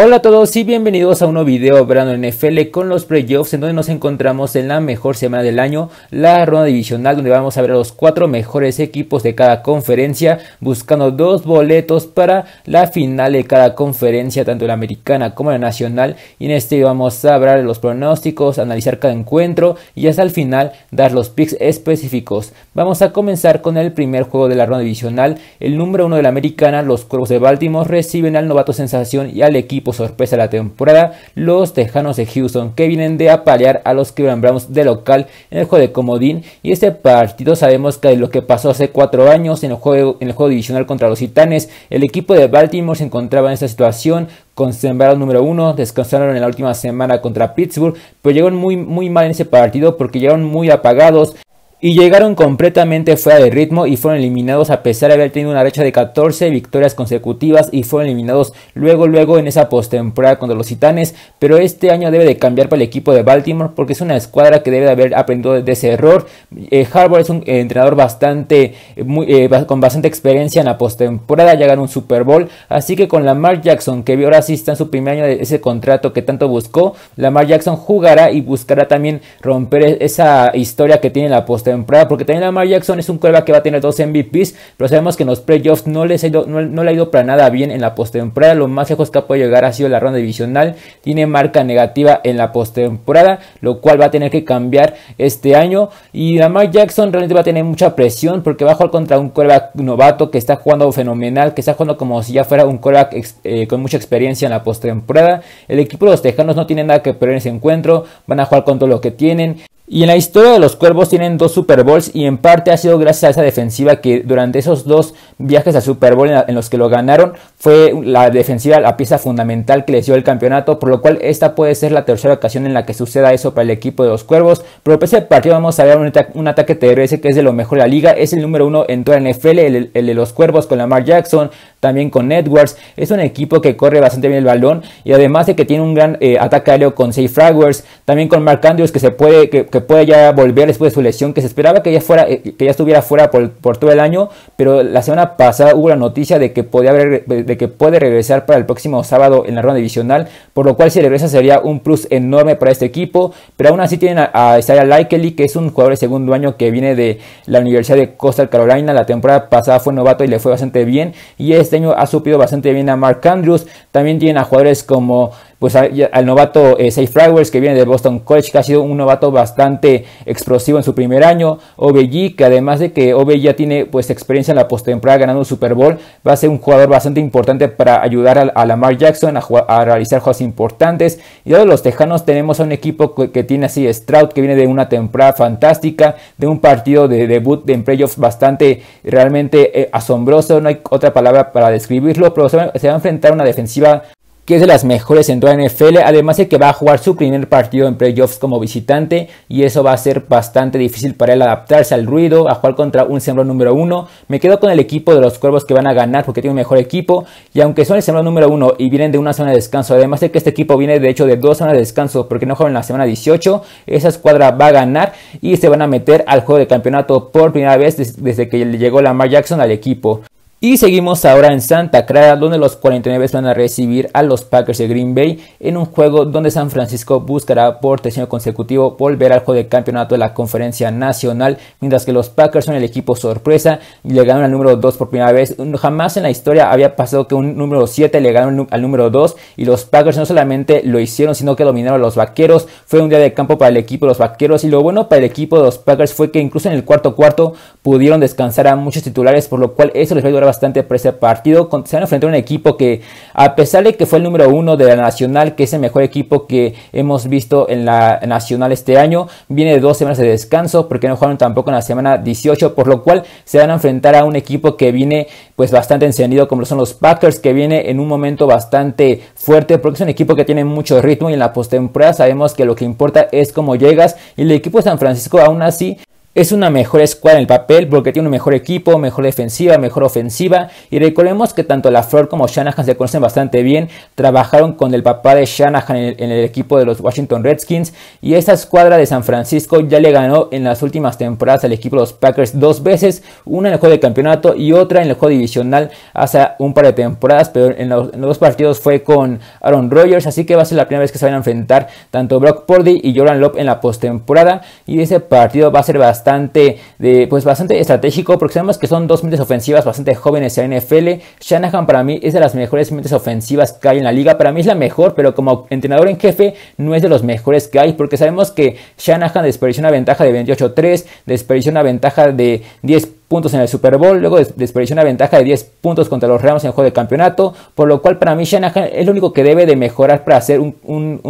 Hola a todos y bienvenidos a un nuevo video verano NFL con los playoffs en donde nos encontramos en la mejor semana del año, la ronda divisional donde vamos a ver a los cuatro mejores equipos de cada conferencia buscando dos boletos para la final de cada conferencia tanto la americana como la nacional y en este vamos a hablar de los pronósticos, analizar cada encuentro y hasta el final dar los picks específicos. Vamos a comenzar con el primer juego de la ronda divisional, el número uno de la americana, los Cuervos de Baltimore reciben al novato sensación y al equipo sorpresa la temporada, los Tejanos de Houston, que vienen de apalear a los Cleveland Browns de local en el juego de Comodín. Y este partido sabemos que lo que pasó hace cuatro años en el juego, en el juego divisional contra los Titanes. El equipo de Baltimore se encontraba en esta situación con sembrado número uno, descansaron en la última semana contra Pittsburgh, pero llegaron muy, muy mal en ese partido porque llegaron muy apagados, y llegaron completamente fuera de ritmo y fueron eliminados a pesar de haber tenido una racha de 14 victorias consecutivas y fueron eliminados luego luego en esa postemporada contra los Titanes, pero este año debe de cambiar para el equipo de Baltimore porque es una escuadra que debe de haber aprendido de ese error. Eh, Harvard es un entrenador bastante eh, con bastante experiencia en la postemporada, ya a un Super Bowl, así que con Lamar Jackson que vio ahora sí está en su primer año de ese contrato que tanto buscó, Lamar Jackson jugará y buscará también romper e-, esa historia que tiene la postemporada porque también Lamar Jackson es un coreback que va a tener dos MVPs, pero sabemos que en los playoffs no, les ha no, le ha ido para nada bien en la postemporada, lo más lejos que ha podido llegar ha sido la ronda divisional, tiene marca negativa en la postemporada, lo cual va a tener que cambiar este año, y la Lamar Jackson realmente va a tener mucha presión, porque va a jugar contra un coreback novato que está jugando fenomenal, que está jugando como si ya fuera un coreback eh, con mucha experiencia en la postemporada, el equipo de los Tejanos no tiene nada que perder en ese encuentro, van a jugar con todo lo que tienen, y en la historia de los Cuervos tienen dos Super Bowls y en parte ha sido gracias a esa defensiva que durante esos dos viajes a Super Bowl en, los que lo ganaron fue la defensiva la pieza fundamental que les dio el campeonato, por lo cual esta puede ser la tercera ocasión en la que suceda eso para el equipo de los Cuervos. Pero pese ese partido vamos a ver un, ataque TRS que es de lo mejor de la liga, es el número uno en toda la NFL, el, de los Cuervos con Lamar Jackson, también con Edwards. Es un equipo que corre bastante bien el balón y además de que tiene un gran eh, ataque aéreo con Safe Fragwers, también con Mark Andrews que se puede... que Puede ya volver después de su lesión, que se esperaba que ya, fuera, eh, que ya estuviera fuera por, todo el año, pero la semana pasada hubo la noticia de que, podía haber, de que puede regresar para el próximo sábado en la ronda divisional, por lo cual si regresa sería un plus enorme para este equipo, pero aún así tienen a, a Likely, que es un jugador de segundo año que viene de la Universidad de costa Carolina, la temporada pasada fue novato y le fue bastante bien, y este año ha supido bastante bien a Mark Andrews, también tienen a jugadores como pues al novato eh, Safe que viene de Boston College, que ha sido un novato bastante explosivo en su primer año. OBG, que además de que OBG ya tiene pues experiencia en la postemporada ganando un Super Bowl, va a ser un jugador bastante importante para ayudar a, Lamar Jackson a, realizar juegos importantes. Y todos los Tejanos tenemos a un equipo que, tiene así Stroud, que viene de una temporada fantástica, de un partido de debut de en playoffs bastante realmente eh, asombroso, no hay otra palabra para describirlo, pero se va a enfrentar a una defensiva que es de las mejores en toda la NFL, además de que va a jugar su primer partido en playoffs como visitante y eso va a ser bastante difícil para él adaptarse al ruido, a jugar contra un sembrón número uno. Me quedo con el equipo de los Cuervos que van a ganar porque tiene un mejor equipo y aunque son el sembrón número uno y vienen de una zona de descanso, además de que este equipo viene de hecho de dos zonas de descanso porque no juegan en la semana 18, esa escuadra va a ganar y se van a meter al juego de campeonato por primera vez desde que llegó Lamar Jackson al equipo. Y seguimos ahora en Santa Clara, donde los 49 van a recibir a los Packers de Green Bay en un juego donde San Francisco buscará por tercero consecutivo volver al juego de campeonato de la conferencia nacional, mientras que los Packers son el equipo sorpresa y le ganaron al número 2 por primera vez. Jamás en la historia había pasado que un número 7 le ganara al número 2 y los Packers no solamente lo hicieron, sino que dominaron a los Vaqueros. Fue un día de campo para el equipo de los Vaqueros y lo bueno para el equipo de los Packers fue que incluso en el cuarto cuarto pudieron descansar a muchos titulares, por lo cual eso les va a durar bastante precio partido. Se van a enfrentar a un equipo que, a pesar de que fue el número uno de la Nacional, que es el mejor equipo que hemos visto en la Nacional este año, viene de dos semanas de descanso porque no jugaron tampoco en la semana 18, por lo cual se van a enfrentar a un equipo que viene pues bastante encendido como lo son los Packers, que viene en un momento bastante fuerte porque es un equipo que tiene mucho ritmo y en la postemporada sabemos que lo que importa es cómo llegas y el equipo de San Francisco aún así es una mejor escuadra en el papel porque tiene un mejor equipo, mejor defensiva, mejor ofensiva. Y recordemos que tanto La Flor como Shanahan se conocen bastante bien. Trabajaron con el papá de Shanahan en el, equipo de los Washington Redskins. Y esta escuadra de San Francisco ya le ganó en las últimas temporadas al equipo de los Packers dos veces. Una en el juego de campeonato y otra en el juego divisional hace un par de temporadas. Pero en los, dos partidos fue con Aaron Rodgers. Así que va a ser la primera vez que se van a enfrentar tanto Brock Purdy y Jordan Love en la postemporada. Y ese partido va a ser bastante bastante, de, pues bastante estratégico, porque sabemos que son dos mentes ofensivas bastante jóvenes en la NFL. Shanahan para mí es de las mejores mentes ofensivas que hay en la liga, para mí es la mejor, pero como entrenador en jefe no es de los mejores que hay, porque sabemos que Shanahan desperdició una ventaja de 28-3, desperdició una ventaja de 10 puntos en el Super Bowl, luego desperdició una ventaja de 10 puntos contra los Rams en el juego de campeonato, por lo cual para mí Shanahan es lo único que debe de mejorar para ser un,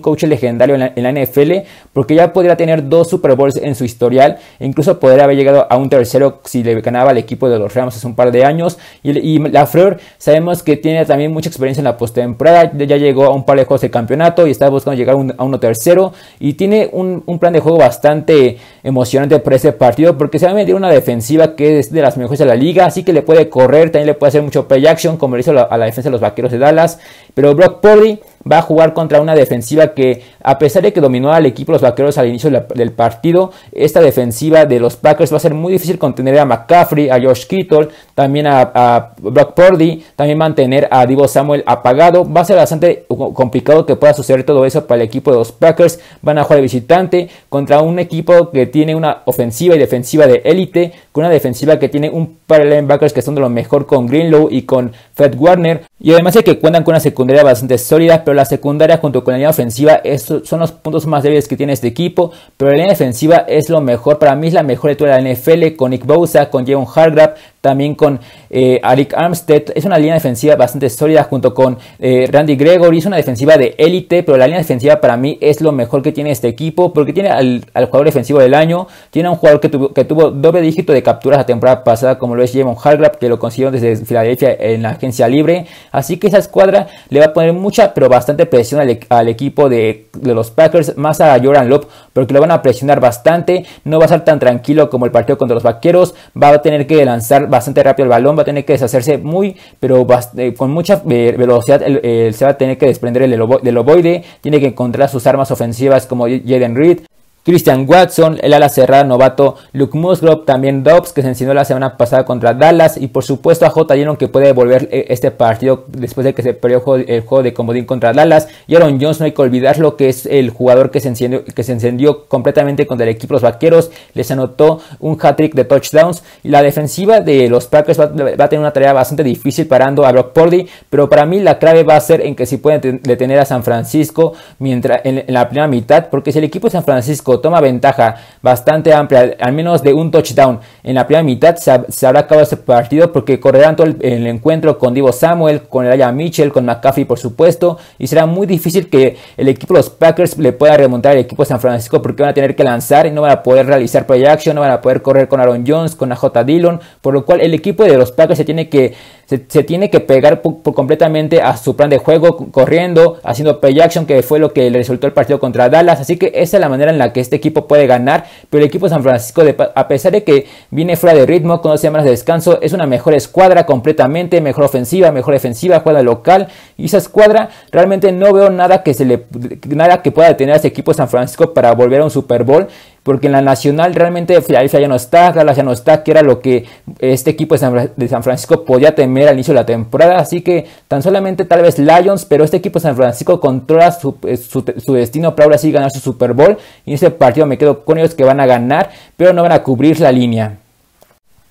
coach legendario en la, NFL, porque ya podría tener dos Super Bowls en su historial, e incluso podría haber llegado a un tercero si le ganaba al equipo de los Rams hace un par de años, y, la Lafleur sabemos que tiene también mucha experiencia en la postemporada, ya llegó a un par de juegos de campeonato y está buscando llegar a uno tercero, y tiene un, plan de juego bastante emocionante para ese partido, porque se va a medir una defensiva que es es de las mejores de la liga, así que le puede correr, también le puede hacer mucho play action, como le hizo a la defensa de los vaqueros de Dallas. Pero Brock Purdy va a jugar contra una defensiva que, a pesar de que dominó al equipo los vaqueros al inicio del partido, esta defensiva de los Packers va a ser muy difícil contener a McCaffrey, a Josh Kittle, también a, Brock Purdy, también mantener a Divo Samuel apagado. Va a ser bastante complicado que pueda suceder todo eso para el equipo de los Packers. Van a jugar visitante contra un equipo que tiene una ofensiva y defensiva de élite, con una defensiva que tiene un par de linebackers que son de lo mejor con Greenlow y con Fred Warner, y además de que cuentan con una secundaria bastante sólida, pero la secundaria junto con la línea ofensiva son los puntos más débiles que tiene este equipo, pero la línea defensiva es lo mejor, para mí es la mejor de toda la NFL, con Nick Bosa, con Jevon Hargrave, también con eh, Arik Armstead. Es una línea defensiva bastante sólida junto con eh, Randy Gregory. Es una defensiva de élite, pero la línea defensiva para mí es lo mejor que tiene este equipo porque tiene al, jugador defensivo del año. Tiene a un jugador que tuvo, que tuvo doble dígito de capturas la temporada pasada, como lo es Javon Hargrave, que lo consiguieron desde Filadelfia en la agencia libre. Así que esa escuadra le va a poner mucha, pero bastante presión al, e, equipo de, los Packers, más a Jordan Love, porque lo van a presionar bastante. No va a estar tan tranquilo como el partido contra los Vaqueros. Va a tener que lanzar bastante rápido el balón, va a tener que deshacerse muy, pero eh, con mucha eh, velocidad se va a tener que desprender del, ovoide, tiene que encontrar sus armas ofensivas como Jaden Reed, Christian Watson, el ala cerrada novato Luke Musgrove, también Dobbs que se encendió la semana pasada contra Dallas y por supuesto a J. que puede devolver eh, este partido después de que se perdió el juego de comodín contra Dallas y Aaron Jones no hay que olvidarlo que es el jugador que se encendió, que se encendió completamente contra el equipo de los vaqueros, les anotó un hat-trick de touchdowns y la defensiva de los Packers va, a tener una tarea bastante difícil parando a Brock Purdy pero para mí la clave va a ser en que si pueden detener a San Francisco mientras en la primera mitad porque si el equipo de San Francisco toma ventaja bastante amplia, al menos de un touchdown en la primera mitad, se, habrá acabado ese partido porque correrán todo el, encuentro con Divo Samuel, con Aya Mitchell, con McCaffrey por supuesto, y será muy difícil que el equipo de los Packers le pueda remontar al equipo de San Francisco porque van a tener que lanzar y no van a poder realizar play action, no van a poder correr con Aaron Jones, con AJ Dillon, por lo cual el equipo de los Packers se tiene que, se, tiene que pegar completamente a su plan de juego, corriendo, haciendo play action, que fue lo que le resultó el partido contra Dallas, así que esa es la manera en la que este equipo puede ganar, pero el equipo San Francisco, de, a pesar de que viene fuera de ritmo, con dos semanas de descanso, es una mejor escuadra completamente, mejor ofensiva, mejor defensiva, juega local, y esa escuadra realmente no veo nada que se le, nada que pueda detener a este equipo San Francisco para volver a un Super Bowl, porque en la nacional realmente Filadelfia ya no está, Dallas ya no está, que era lo que este equipo de San, Francisco podía temer al inicio de la temporada. Así que tan solamente tal vez Lions, pero este equipo de San Francisco controla su, eh, destino para ahora sí ganar su Super Bowl. Y en ese partido me quedo con ellos que van a ganar, pero no van a cubrir la línea.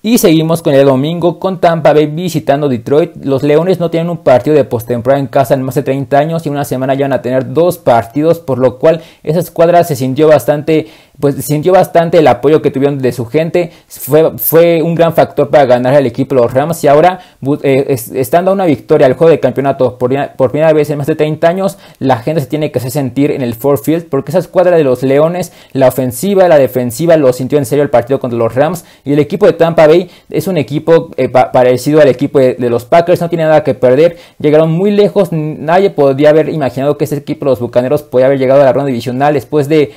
Y seguimos con el domingo con Tampa Bay visitando Detroit. Los Leones no tienen un partido de postemporada en casa en más de 30 años y una semana ya van a tener dos partidos, por lo cual esa escuadra se sintió bastante pues sintió bastante el apoyo que tuvieron de su gente. Fue, fue un gran factor para ganar al equipo de los Rams. Y ahora, eh, estando a una victoria al juego de campeonato por, primera vez en más de 30 años, la gente se tiene que hacer sentir en el Ford Field. Porque esa escuadra de los Leones, la ofensiva, la defensiva, lo sintió en serio el partido contra los Rams. Y el equipo de Tampa Bay es un equipo eh, parecido al equipo de, los Packers. No tiene nada que perder. Llegaron muy lejos. Nadie podría haber imaginado que ese equipo de los Bucaneros podía haber llegado a la ronda divisional después de,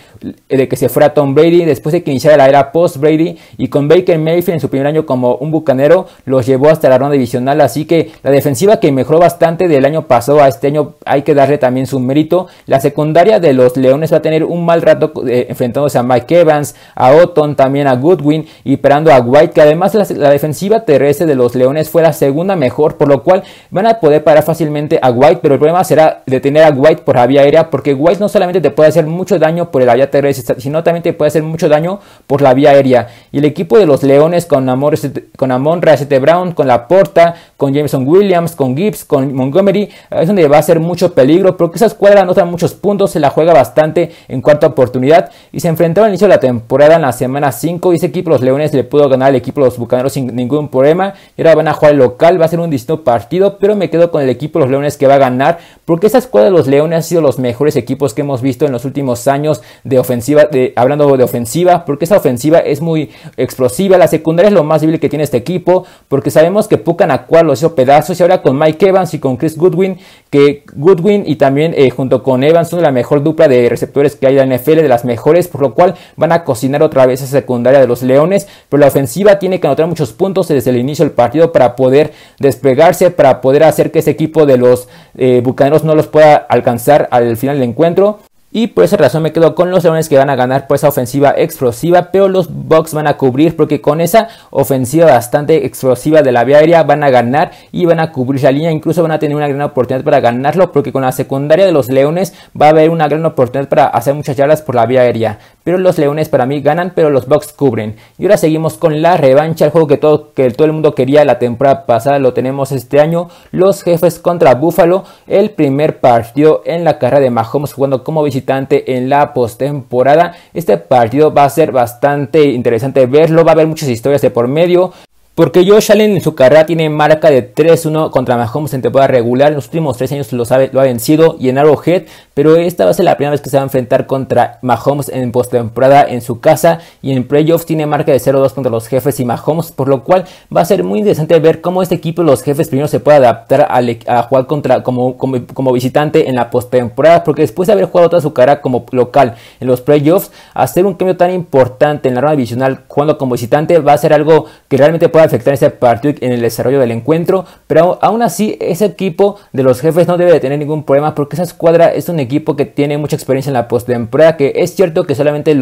que se fuera Tom Brady después de que iniciara la era post-Brady y con Baker Mayfield en su primer año como un bucanero los llevó hasta la ronda divisional. Así que la defensiva que mejoró bastante del año pasado a este año hay que darle también su mérito. La secundaria de los Leones va a tener un mal rato eh, enfrentándose a Mike Evans, a Otton, también a Goodwin y esperando a White, que además la, defensiva terrestre de los Leones fue la segunda mejor, por lo cual van a poder parar fácilmente a White, pero el problema será detener a White por la vía aérea, porque White no solamente te puede hacer mucho daño por el área terrestre, sino también puede hacer mucho daño por la vía aérea. Y el equipo de los Leones con Amon, con Amon Brown, con Laporta, con Jameson Williams, con Gibbs, con Montgomery, es donde va a ser mucho peligro porque esa escuadra anota muchos puntos, se la juega bastante en cuarta oportunidad y se enfrentaba al inicio de la temporada en la semana 5 y ese equipo los Leones le pudo ganar al equipo de los Bucaneros sin ningún problema y ahora van a jugar local, va a ser un distinto partido, pero me quedo con el equipo de los Leones que va a ganar porque esa escuadra de los Leones ha sido los mejores equipos que hemos visto en los últimos años de ofensiva, de, hablando de ofensiva, porque esa ofensiva es muy explosiva. La secundaria es lo más débil que tiene este equipo, porque sabemos que Pucan cual lo hizo pedazos y ahora con Mike Evans y con Chris Goodwin, que Goodwin y también eh, junto con Evans son de la mejor dupla de receptores que hay en la NFL, de las mejores, por lo cual van a cocinar otra vez esa secundaria de los Leones, pero la ofensiva tiene que anotar muchos puntos desde el inicio del partido para poder desplegarse, para poder hacer que ese equipo de los eh, Bucaneros no los pueda alcanzar al final del encuentro. Y por esa razón me quedo con los Leones que van a ganar por esa ofensiva explosiva. Pero los Bucks van a cubrir porque con esa ofensiva bastante explosiva de la vía aérea van a ganar y van a cubrir la línea. Incluso van a tener una gran oportunidad para ganarlo porque con la secundaria de los Leones va a haber una gran oportunidad para hacer muchas charlas por la vía aérea. Pero los Leones para mí ganan, pero los Bucks cubren. Y ahora seguimos con la revancha, el juego que todo, que todo el mundo quería la temporada pasada, lo tenemos este año. Los jefes contra Buffalo, el primer partido en la carrera de Mahomes jugando como visitante en la postemporada. Este partido va a ser bastante interesante verlo, va a haber muchas historias de por medio. Porque Josh Allen en su carrera tiene marca de 3-1 contra Mahomes en temporada regular. En los últimos 3 años lo, sabe, lo ha vencido. Y en Arrowhead pero esta va a ser la primera vez que se va a enfrentar contra Mahomes en postemporada en su casa y en playoffs tiene marca de 0-2 contra los jefes y Mahomes, por lo cual va a ser muy interesante ver cómo este equipo, los jefes, primero se puede adaptar e-, a, jugar contra como, como, visitante en la postemporada, porque después de haber jugado toda su cara como local en los playoffs, hacer un cambio tan importante en la ronda divisional cuando como visitante va a ser algo que realmente pueda afectar ese partido en el desarrollo del encuentro, pero aún así ese equipo de los jefes no debe de tener ningún problema porque esa escuadra es un equipo que tiene mucha experiencia en la postemporada, que es cierto que solamente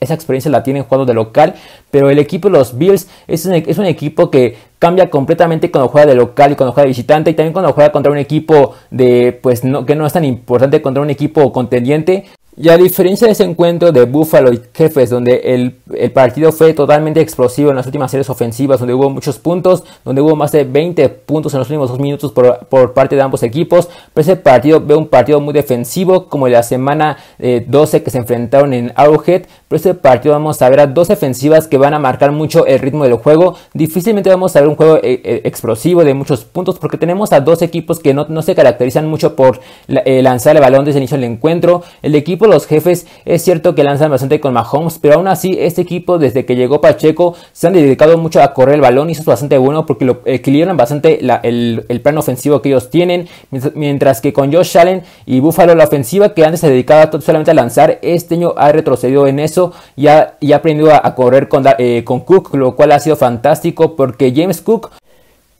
esa experiencia la tienen jugando de local, pero el equipo de los Bills es un, es un equipo que cambia completamente cuando juega de local y cuando juega de visitante y también cuando juega contra un equipo de pues no, que no es tan importante contra un equipo contendiente y a diferencia de ese encuentro de Buffalo y Jefes, donde el, partido fue totalmente explosivo en las últimas series ofensivas, donde hubo muchos puntos, donde hubo más de 20 puntos en los últimos dos minutos por, parte de ambos equipos, pero pues ese partido Ve un partido muy defensivo, como la semana 12 eh, que se enfrentaron en Arrowhead, pero ese partido vamos a ver a dos defensivas que van a marcar mucho el ritmo del juego, difícilmente vamos a ver un juego eh, eh, explosivo de muchos puntos, porque tenemos a dos equipos que no, se caracterizan mucho por lanzar el balón desde el inicio del encuentro, el equipo los jefes, es cierto que lanzan bastante con Mahomes, pero aún así este equipo desde que llegó Pacheco se han dedicado mucho a correr el balón y eso es bastante bueno porque lo equilibran bastante el, el, plan ofensivo que ellos tienen, mientras que con Josh Allen y Buffalo la ofensiva que antes se dedicaba solamente a lanzar, este año ha retrocedido en eso y ha, aprendido a, correr con, eh, con Cook, lo cual ha sido fantástico porque James Cook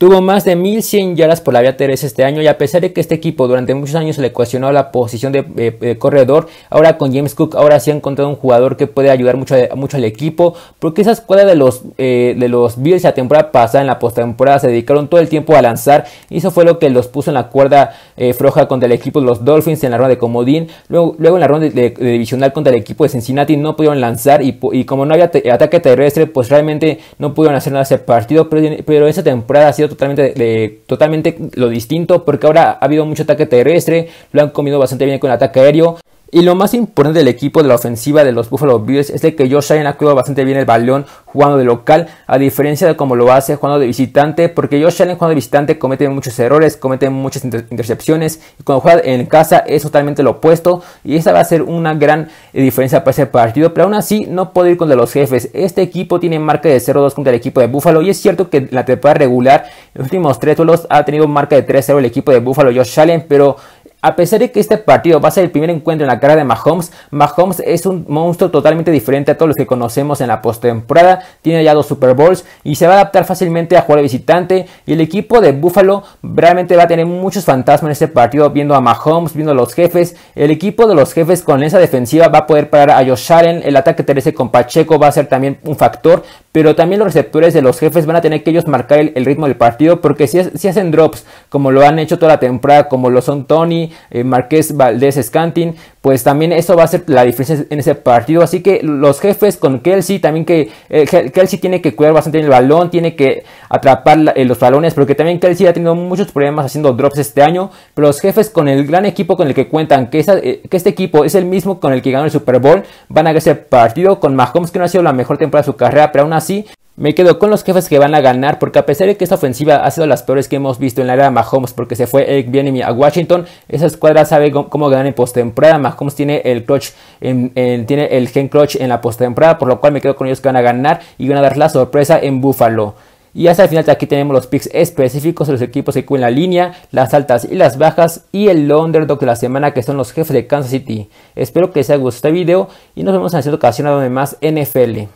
Tuvo más de 1.100 yardas por la vía terrestre este año y a pesar de que este equipo durante muchos años se le cuestionó la posición de, eh, eh, corredor, ahora con James Cook ahora se ha encontrado un jugador que puede ayudar mucho, eh, mucho al equipo, porque esa escuadra de los, de los Bills la temporada pasada en la postemporada se dedicaron todo el tiempo a lanzar y eso fue lo que los puso en la cuerda Froja floja contra el equipo de los Dolphins en la ronda de comodín, luego, luego en la ronda divisional contra el equipo de Cincinnati no pudieron lanzar y, y como no había ataque terrestre pues realmente no pudieron hacer nada ese partido, pero, pero esa temporada ha sido totalmente, totalmente lo distinto, porque ahora ha habido mucho ataque terrestre, lo han comido bastante bien con el ataque aéreo. Y lo más importante del equipo de la ofensiva de los Buffalo Bills es de que Josh Allen ha bastante bien el balón jugando de local, a diferencia de como lo hace jugando de visitante, porque Josh Allen jugando de visitante comete muchos errores, comete muchas intercepciones, y cuando juega en casa es totalmente lo opuesto, y esa va a ser una gran eh, diferencia para ese partido, pero aún así no puede ir contra los jefes. Este equipo tiene marca de 0-2 contra el equipo de Buffalo, y es cierto que la temporada regular, en los últimos tres duelos ha tenido marca de 3-0 el equipo de Buffalo Josh Allen, pero a pesar de que este partido va a ser el primer encuentro en la carrera de Mahomes, Mahomes es un monstruo totalmente diferente a todos los que conocemos en la postemporada. Tiene ya dos Super Bowls y se va a adaptar fácilmente a jugar visitante. Y el equipo de Buffalo realmente va a tener muchos fantasmas en este partido, viendo a Mahomes, viendo a los jefes. El equipo de los jefes con esa defensiva va a poder parar a Josh Allen. El ataque terrestre con Pacheco va a ser también un factor pero también los receptores de los jefes van a tener que ellos marcar el, ritmo del partido, porque si, si, hacen drops, como lo han hecho toda la temporada, como lo son Tony, Marquez, eh, Marqués Valdés Scantin, pues también eso va a ser la diferencia en ese partido. Así que los jefes con Kelsey, también que eh, Kelsey tiene que cuidar bastante el balón, tiene que atrapar eh, los balones, porque también Kelsey ha tenido muchos problemas haciendo drops este año. Pero los jefes con el gran equipo con el que cuentan, que, eh, que este equipo es el mismo con el que ganó el Super Bowl, van a ganar ese partido con Mahomes, que no ha sido la mejor temporada de su carrera, pero aún así me quedo con los jefes que van a ganar porque a pesar de que esta ofensiva ha sido las peores que hemos visto en la era de Mahomes porque se fue Eric Bienemi a Washington, esa escuadra sabe cómo ganar en postemporada. Mahomes tiene el clutch tiene el gen clutch en la postemporada, por lo cual me quedo con ellos que van a ganar y van a dar la sorpresa en Buffalo. Y hasta el final de aquí tenemos los picks específicos de los equipos que cubren la línea, las altas y las bajas y el underdog de la semana que son los jefes de Kansas City. Espero que les haya gustado este video y nos vemos en la siguiente ocasión donde más NFL.